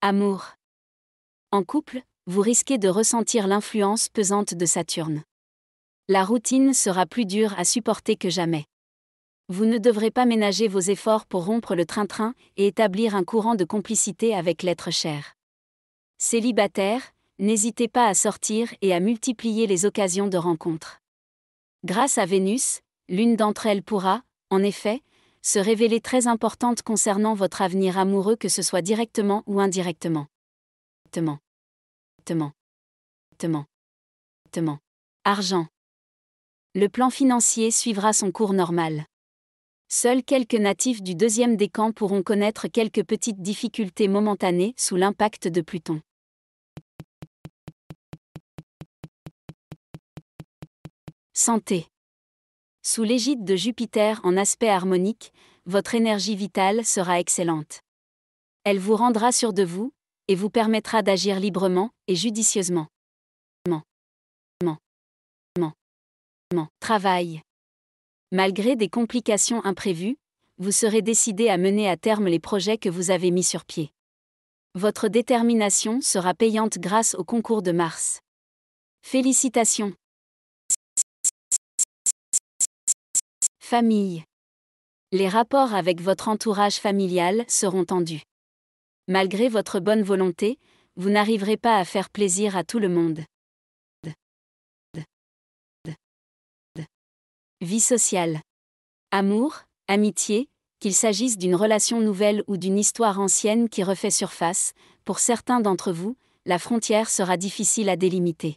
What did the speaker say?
Amour. En couple, vous risquez de ressentir l'influence pesante de Saturne. La routine sera plus dure à supporter que jamais. Vous ne devrez pas ménager vos efforts pour rompre le train-train et établir un courant de complicité avec l'être cher. Célibataire, n'hésitez pas à sortir et à multiplier les occasions de rencontres. Grâce à Vénus, l'une d'entre elles pourra, en effet, se révéler très importante concernant votre avenir amoureux que ce soit directement ou indirectement. Tement. Tement. Tement. Tement. Argent. Le plan financier suivra son cours normal. Seuls quelques natifs du deuxième décan pourront connaître quelques petites difficultés momentanées sous l'impact de Pluton. Santé. Sous l'égide de Jupiter en aspect harmonique, votre énergie vitale sera excellente. Elle vous rendra sûr de vous, et vous permettra d'agir librement et judicieusement. Travail. Malgré des complications imprévues, vous serez décidé à mener à terme les projets que vous avez mis sur pied. Votre détermination sera payante grâce au concours de Mars. Félicitations Famille. Les rapports avec votre entourage familial seront tendus. Malgré votre bonne volonté, vous n'arriverez pas à faire plaisir à tout le monde. Vie sociale. Amour, amitié, qu'il s'agisse d'une relation nouvelle ou d'une histoire ancienne qui refait surface, pour certains d'entre vous, la frontière sera difficile à délimiter.